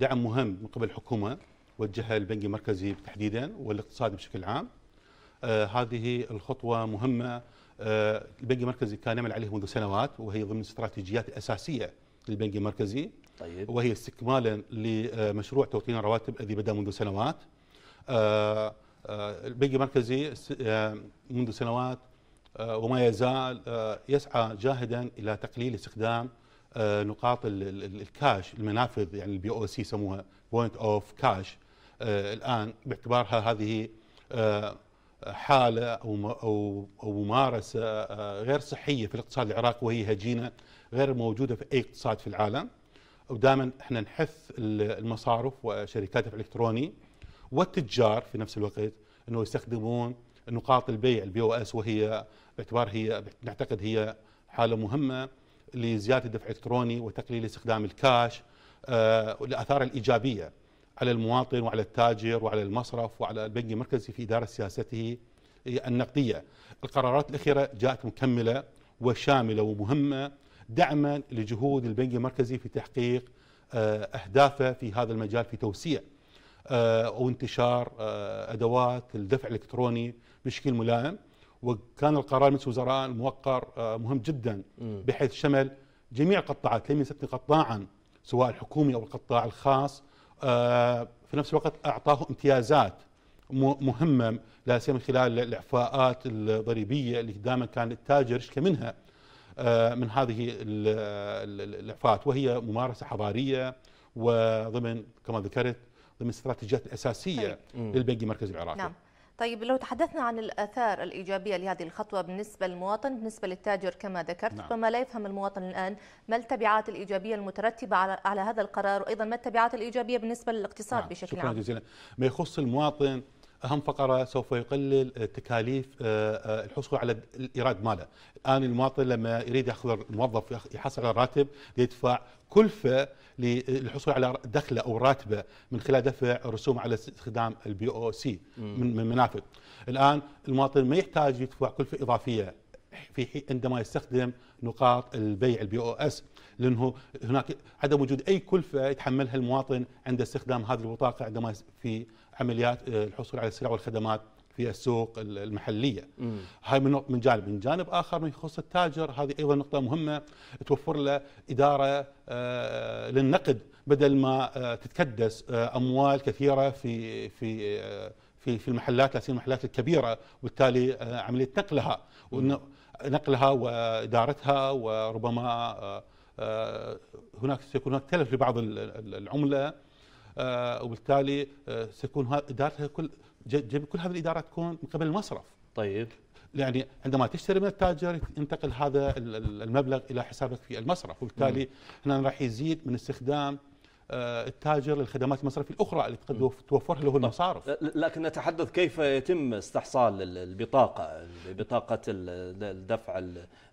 دعم مهم من قبل الحكومه وجهها البنك المركزي تحديدا والاقتصاد بشكل عام آه، هذه الخطوه مهمه آه، البنك المركزي كان يعمل عليها منذ سنوات وهي ضمن الاستراتيجيات الاساسيه للبنك المركزي طيب. وهي استكمالا لمشروع توطين الرواتب الذي بدا منذ سنوات آه، البنك المركزي منذ سنوات وما يزال يسعى جاهدا الى تقليل استخدام آه، نقاط الكاش المنافذ يعني البي او سي يسموها بوينت اوف كاش الان باعتبارها هذه آه، حاله او او او ممارسه آه، غير صحيه في الاقتصاد العراقي وهي هجينه غير موجوده في اي اقتصاد في العالم ودائما احنا نحث المصارف وشركات الالكتروني والتجار في نفس الوقت انه يستخدمون نقاط البيع البي او اس وهي باعتبار هي نعتقد هي حاله مهمه لزياده الدفع الالكتروني وتقليل استخدام الكاش والاثار آه، الايجابيه على المواطن وعلى التاجر وعلى المصرف وعلى البنك المركزي في اداره سياسته النقديه. القرارات الاخيره جاءت مكمله وشامله ومهمه دعما لجهود البنك المركزي في تحقيق آه، اهدافه في هذا المجال في توسيع آه، وانتشار ادوات الدفع الالكتروني بشكل ملائم. وكان القرار مجلس الوزراء الموقر آه، مهم جدا بحيث شمل جميع القطاعات لم يستثني قطاعا سواء الحكومي او القطاع الخاص آه، في نفس الوقت اعطاه امتيازات مهمه لا سيما من خلال الاعفاءات الضريبيه اللي دائما كان التاجر يشكى منها آه، من هذه الاعفاءات وهي ممارسه حضاريه وضمن كما ذكرت ضمن الاستراتيجيات الاساسيه للبنك المركزي العراقي نعم. طيب لو تحدثنا عن الآثار الإيجابية لهذه الخطوة بالنسبة للمواطن بالنسبة للتاجر كما ذكرت نعم. ربما لا يفهم المواطن الآن ما التبعات الإيجابية المترتبة على, على هذا القرار وأيضا ما التبعات الإيجابية بالنسبة للاقتصاد نعم. بشكل شكرا عام شكرا جزيلا ما يخص المواطن اهم فقره سوف يقلل تكاليف آه، آه، الحصول على الايراد ماله، الان المواطن لما يريد ياخذ الموظف يحصل على راتب يدفع كلفه للحصول على دخله او راتبه من خلال دفع رسوم على استخدام البي او سي من منافذ. الان المواطن ما يحتاج يدفع كلفه اضافيه في عندما يستخدم نقاط البيع البي او اس لانه هناك عدم وجود اي كلفه يتحملها المواطن عند استخدام هذه البطاقه عندما في عمليات آه، الحصول على السلع والخدمات في السوق المحليه. مم. هاي من من جانب، من جانب اخر من يخص التاجر هذه ايضا نقطه مهمه توفر له اداره آه، للنقد بدل ما آه، تتكدس اموال كثيره في في في في المحلات لا المحلات الكبيره وبالتالي آه، عمليه نقلها نقلها وادارتها وربما آه، آه، هناك سيكون هناك تلف لبعض العمله وبالتالي سيكون ادارتها كل كل هذه الادارات تكون من قبل المصرف. طيب. يعني عندما تشتري من التاجر ينتقل هذا المبلغ الى حسابك في المصرف وبالتالي هنا راح يزيد من استخدام آه، التاجر للخدمات المصرفيه الاخرى اللي توفرها له طيب، المصارف لكن نتحدث كيف يتم استحصال البطاقه بطاقه الدفع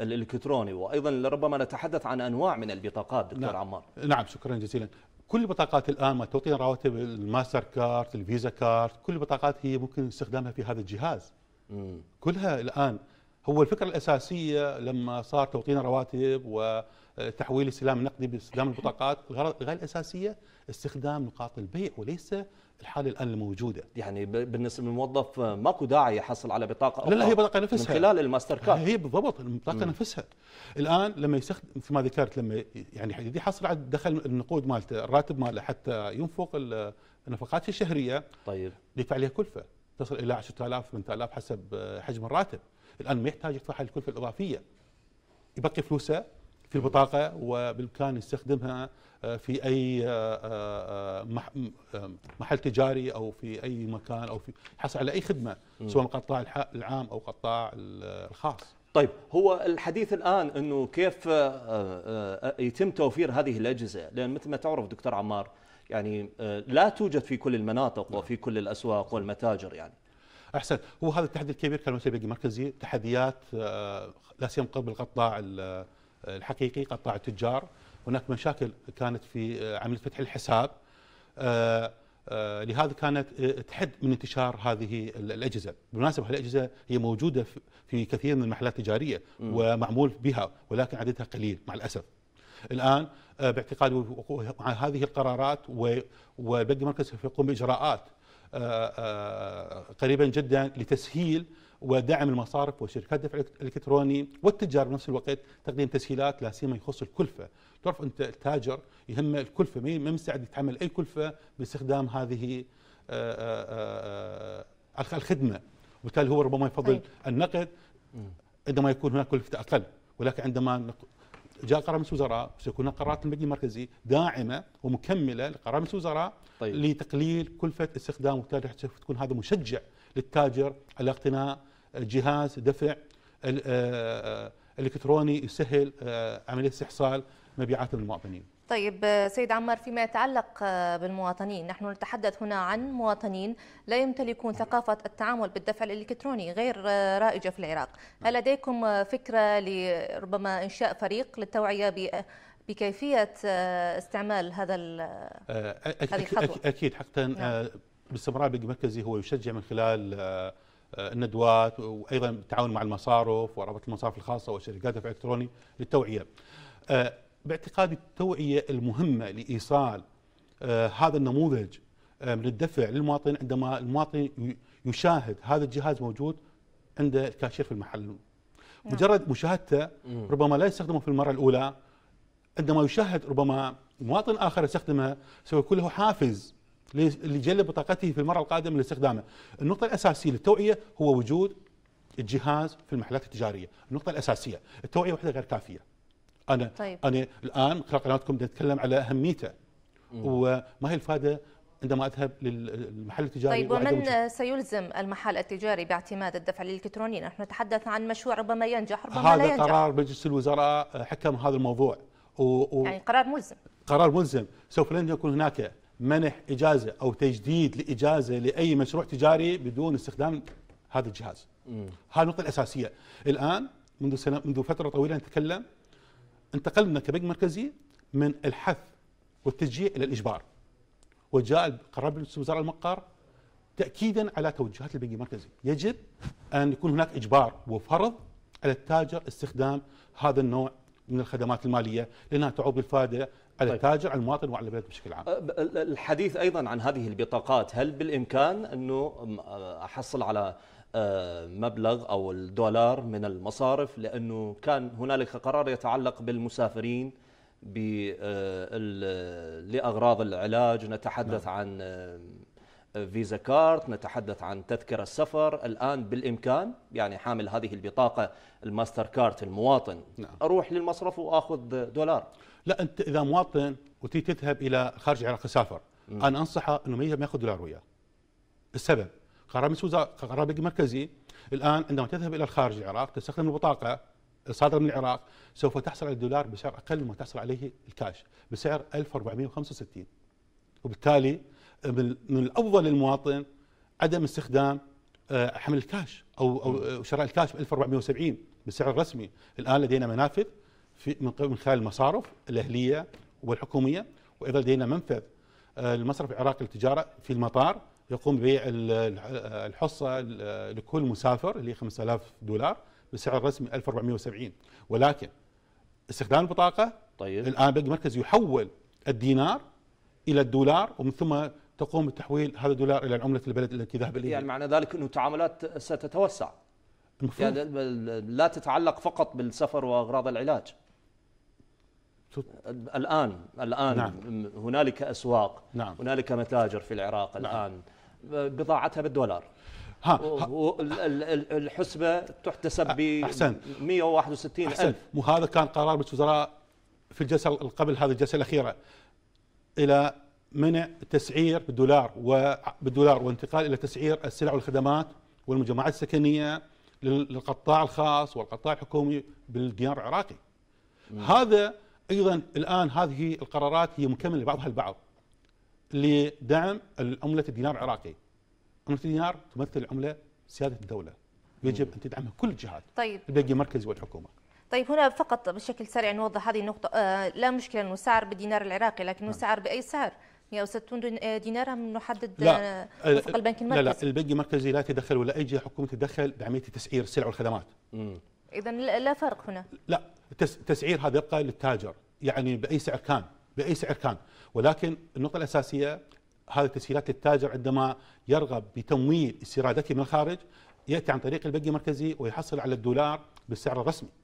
الالكتروني وايضا ربما نتحدث عن انواع من البطاقات دكتور نعم. عمار نعم شكرا جزيلا كل البطاقات الان ما تعطينا رواتب الماستر كارد الفيزا كارد كل البطاقات هي ممكن استخدامها في هذا الجهاز م. كلها الان هو الفكره الاساسيه لما صار توطين رواتب و تحويل السلام النقدي باستخدام البطاقات الغايه الاساسيه استخدام نقاط البيع وليس الحاله الان الموجوده. يعني بالنسبه للموظف آه، ماكو داعي يحصل على بطاقه أخرى لا لا هي بطاقه نفسها من خلال الماستر كارد هي بالضبط البطاقه نفسها. الان لما يستخدم مثل ما ذكرت لما يعني يحصل على دخل النقود مالته الراتب ماله حتى ينفق النفقات الشهريه طيب يدفع عليها كلفه تصل الى 10000 8000 حسب آه، حجم الراتب. الان ما يحتاج يدفع الكلفه الاضافيه. يبقي فلوسه في البطاقة وبإمكانه يستخدمها آه، في أي آه، آه، محل تجاري أو في أي مكان أو في حصل على أي خدمة سواء القطاع العام أو القطاع الخاص طيب هو الحديث الآن أنه كيف يتم توفير هذه الأجهزة لأن مثل ما تعرف دكتور عمار يعني لا توجد في كل المناطق نعم. وفي كل الأسواق والمتاجر يعني احسن هو هذا التحدي الكبير كان مركزي المركزي تحديات لا سيما قبل القطاع الحقيقي قطاع التجار هناك مشاكل كانت في آه، عمليه فتح الحساب آه، آه، لهذا كانت تحد من انتشار هذه الاجهزه، بالمناسبه الاجهزه هي موجوده في كثير من المحلات التجاريه ومعمول بها ولكن عددها قليل مع الاسف. الان باعتقادي مع هذه القرارات وباقي المركز يقوم باجراءات آه، آه، قريبا جدا لتسهيل ودعم المصارف وشركات الدفع الالكتروني والتجار بنفس الوقت تقديم تسهيلات لا سيما يخص الكلفه، تعرف انت التاجر يهمه الكلفه ما مستعد يتحمل اي كلفه باستخدام هذه آه، الخدمه، وبالتالي هو ربما يفضل طيب. النقد عندما يكون هناك كلفه اقل، ولكن عندما جاء مجلس الوزراء سيكون قرارات البنك المركزي داعمه ومكمله لقرار الوزراء طيب. لتقليل كلفه استخدام وبالتالي تكون هذا مشجع للتاجر على اقتناء جهاز دفع آه، آه، الكتروني يسهل آه، عمليه استحصال مبيعات المواطنين. طيب سيد عمار فيما يتعلق بالمواطنين نحن نتحدث هنا عن مواطنين لا يمتلكون ثقافة التعامل بالدفع الإلكتروني غير رائجة في العراق هل لديكم فكرة لربما إنشاء فريق للتوعية بكيفية استعمال هذا هذه الخطوة أكيد حقا نعم. آه، باستمرار البنك المركزي هو يشجع من خلال آه، آه، الندوات وايضا التعاون مع المصارف ورابط المصارف الخاصه والشركات الدفع الالكتروني للتوعيه. باعتقادي التوعية المهمة لإيصال آه، هذا النموذج آه، من الدفع للمواطن عندما المواطن يشاهد هذا الجهاز موجود عند الكاشير في المحل نعم. مجرد مشاهدته ربما لا يستخدمه في المرة الأولى عندما يشاهد ربما مواطن آخر يستخدمه سيكون له حافز لجلب بطاقته في المرة القادمة لاستخدامه النقطة الأساسية للتوعية هو وجود الجهاز في المحلات التجارية النقطة الأساسية التوعية واحدة غير كافية انا طيب. انا الان خلال قناتكم اتكلم على اهميته وما هي الفائده عندما اذهب للمحل التجاري طيب ومن سيلزم المحل التجاري باعتماد الدفع الالكتروني؟ نحن نتحدث عن مشروع ربما ينجح ربما لا ينجح هذا قرار مجلس الوزراء حكم هذا الموضوع و... و... يعني قرار ملزم قرار ملزم سوف لن يكون هناك منح اجازه او تجديد لاجازه لاي مشروع تجاري بدون استخدام هذا الجهاز. هذه النقطه الاساسيه. الان منذ سنه منذ فتره طويله نتكلم انتقلنا كبنك مركزي من الحث والتشجيع الى الاجبار وجاء قرار مجلس وزراء المقر تاكيدا على توجهات البنك المركزي يجب ان يكون هناك اجبار وفرض على التاجر استخدام هذا النوع من الخدمات الماليه لانها تعود بالفائده على طيب. التاجر على المواطن وعلى البلد بشكل عام أه، الحديث ايضا عن هذه البطاقات هل بالامكان انه أه، احصل على أه، مبلغ او الدولار من المصارف لانه كان هنالك قرار يتعلق بالمسافرين لاغراض العلاج نتحدث نعم. عن فيزا كارت نتحدث عن تذكرة السفر الآن بالإمكان يعني حامل هذه البطاقة الماستر كارت المواطن نعم. أروح للمصرف وأخذ دولار لا أنت إذا مواطن وتي تذهب إلى خارج العراق تسافر أنا أنصحه أنه ما يأخذ دولار وياه السبب قرار من قرار مركزي الآن عندما تذهب إلى الخارج العراق تستخدم البطاقة الصادرة من العراق سوف تحصل على الدولار بسعر أقل مما تحصل عليه الكاش بسعر 1465 وبالتالي من الافضل للمواطن عدم استخدام آه، حمل الكاش او او آه، شراء الكاش ب 1470 بالسعر الرسمي، الان لدينا منافذ في من خلال المصارف الاهليه والحكوميه وايضا لدينا منفذ آه، المصرف العراقي للتجاره في المطار يقوم ببيع الحصه لكل مسافر اللي هي 5000 دولار بسعر رسمي 1470 ولكن استخدام البطاقه طيب الان بنك المركزي يحول الدينار الى الدولار ومن ثم تقوم بتحويل هذا الدولار الى عمله البلد التي ذهب اليها. يعني معنى ذلك انه التعاملات ستتوسع. المفروض يعني لا تتعلق فقط بالسفر واغراض العلاج. الان الان نعم. هنالك اسواق نعم. هنالك متاجر في العراق نعم. الان بضاعتها بالدولار. ها, ها الحسبه تحتسب ب 161 أحسن. الف وهذا كان قرار مجلس في الجلسه قبل هذه الجلسه الاخيره الى منع تسعير بالدولار وبالدولار وانتقال الى تسعير السلع والخدمات والمجمعات السكنيه للقطاع الخاص والقطاع الحكومي بالدينار العراقي. مم. هذا ايضا الان هذه القرارات هي مكمله لبعضها البعض لدعم عمله الدينار العراقي. عمله الدينار تمثل عمله سياده الدوله. يجب ان تدعمها كل الجهات. طيب البنك المركزي والحكومه. طيب هنا فقط بشكل سريع نوضح هذه النقطة آه لا مشكلة أنه سعر بالدينار العراقي لكن نعم. سعر بأي سعر 160 آه، دينارا نحدد لا وفق آه، البنك المركزي لا لا البنك المركزي لا يتدخل ولا اي جهه حكوميه تتدخل بعمليه تسعير السلع والخدمات اذا لا فرق هنا لا التسعير هذا يبقى للتاجر يعني باي سعر كان باي سعر كان ولكن النقطه الاساسيه هذه التسهيلات للتاجر عندما يرغب بتمويل استيرادته من الخارج ياتي عن طريق البنك المركزي ويحصل على الدولار بالسعر الرسمي